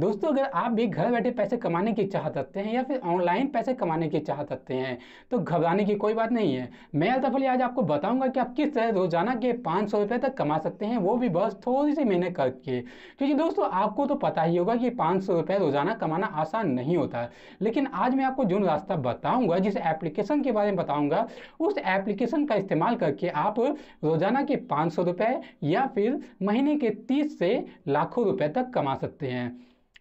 दोस्तों अगर आप भी घर बैठे पैसे कमाने की चाह रखते हैं या फिर ऑनलाइन पैसे कमाने की चाह रखते हैं तो घबराने की कोई बात नहीं है मैं अल्तफली आज आपको बताऊंगा कि आप किस तरह रोजाना के पाँच सौ रुपये तक कमा सकते हैं वो भी बस थोड़ी सी मेहनत करके क्योंकि दोस्तों आपको तो पता ही होगा कि पाँच सौ रुपये रोजाना कमाना आसान नहीं होता लेकिन आज मैं आपको जो रास्ता बताऊँगा जिस एप्लीकेशन के बारे में बताऊँगा उस एप्लीकेशन का इस्तेमाल करके आप रोजाना के पाँच सौ रुपये या फिर महीने के तीस से लाखों रुपये तक कमा सकते हैं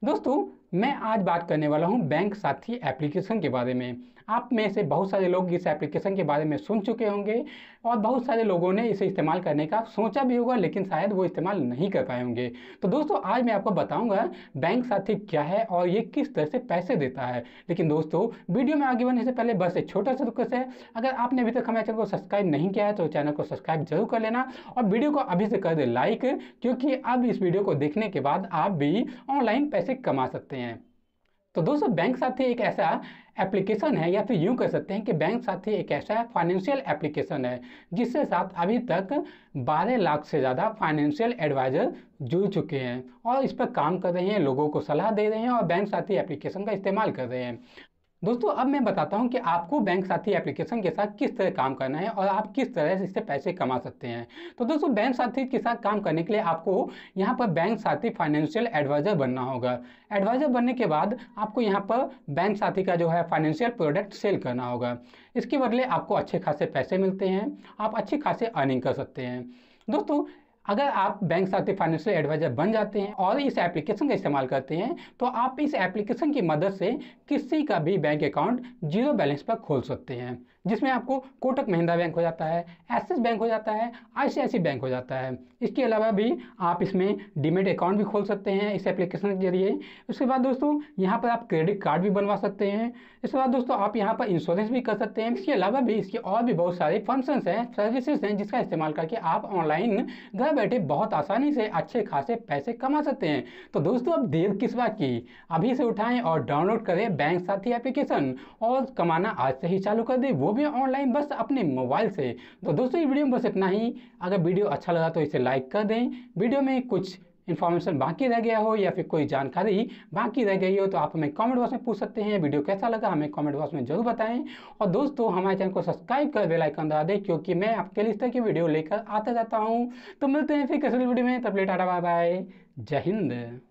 दोस्तों मैं आज बात करने वाला हूं बैंक साथी एप्लीकेशन के बारे में आप में से बहुत सारे लोग इस एप्लीकेशन के बारे में सुन चुके होंगे और बहुत सारे लोगों ने इसे इस्तेमाल करने का सोचा भी होगा लेकिन शायद वो इस्तेमाल नहीं कर पाए होंगे तो दोस्तों आज मैं आपको बताऊंगा बैंक साथी क्या है और ये किस तरह से पैसे देता है लेकिन दोस्तों वीडियो में आगे बढ़ने से पहले बस एक छोटा सा रुकस है अगर आपने अभी तक हमारे चैनल को सब्सक्राइब नहीं किया है तो चैनल को सब्सक्राइब जरूर कर लेना और वीडियो को अभी से कर दे लाइक क्योंकि अब इस वीडियो को देखने के बाद आप भी ऑनलाइन पैसे कमा सकते हैं हैं तो दोस्तों बैंक साथी एक ऐसा एप्लीकेशन है या फिर यूँ कह सकते हैं कि बैंक साथी एक ऐसा फाइनेंशियल एप्लीकेशन है जिससे साथ अभी तक 12 लाख से ज़्यादा फाइनेंशियल एडवाइज़र जुड़ चुके हैं और इस पर काम कर रहे हैं लोगों को सलाह दे रहे हैं और बैंक साथी एप्लीकेशन का इस्तेमाल कर रहे हैं दोस्तों अब मैं बताता हूं कि आपको बैंक साथी एप्लीकेशन के साथ किस तरह काम करना है और आप किस तरह से इससे पैसे कमा सकते हैं तो दोस्तों बैंक साथी के साथ काम करने के लिए आपको यहां पर बैंक साथी फाइनेंशियल एडवाइज़र बनना होगा एडवाइज़र बनने के बाद आपको यहां पर बैंक साथी का जो है फाइनेंशियल प्रोडक्ट सेल करना होगा इसके बदले आपको अच्छे खासे पैसे मिलते हैं आप अच्छी खासे अर्निंग कर सकते हैं दोस्तों अगर आप बैंक साथी फाइनेंशियल एडवाइजर बन जाते हैं और इस एप्लीकेशन का इस्तेमाल करते हैं तो आप इस एप्लीकेशन की मदद से किसी का भी बैंक अकाउंट जीरो बैलेंस पर खोल सकते हैं जिसमें आपको कोटक महिंद्रा बैंक हो जाता है एक्सिस बैंक हो जाता है आई बैंक हो जाता है इसके अलावा भी आप इसमें डिमेट अकाउंट भी खोल सकते हैं इस एप्लीकेशन के जरिए उसके बाद दोस्तों यहाँ पर आप क्रेडिट कार्ड भी बनवा सकते हैं इसके बाद दोस्तों आप यहाँ पर इंश्योरेंस भी कर सकते हैं इसके अलावा भी इसके और भी बहुत सारे फंक्शंस हैं सर्विसेज हैं जिसका इस्तेमाल करके आप ऑनलाइन घर घर बैठे बहुत आसानी से अच्छे खासे पैसे कमा सकते हैं तो दोस्तों अब देर किस बात की अभी से उठाएं और डाउनलोड करें बैंक साथी एप्लीकेशन और कमाना आज से ही चालू कर दें वो भी ऑनलाइन बस अपने मोबाइल से तो दोस्तों ये वीडियो में बस इतना ही अगर वीडियो अच्छा लगा तो इसे लाइक कर दें वीडियो में कुछ इन्फॉर्मेशन बाकी रह गया हो या फिर कोई जानकारी बाकी रह गई हो तो आप हमें कमेंट बॉक्स में पूछ सकते हैं वीडियो कैसा लगा हमें कमेंट बॉक्स में जरूर बताएं और दोस्तों हमारे चैनल को सब्सक्राइब कर बेल आइकन दबा दें क्योंकि मैं आपके लिए इस तरह की वीडियो लेकर आता जाता हूँ तो मिलते हैं फिर किसी वीडियो में तब लेटा बाय बाय जय हिंद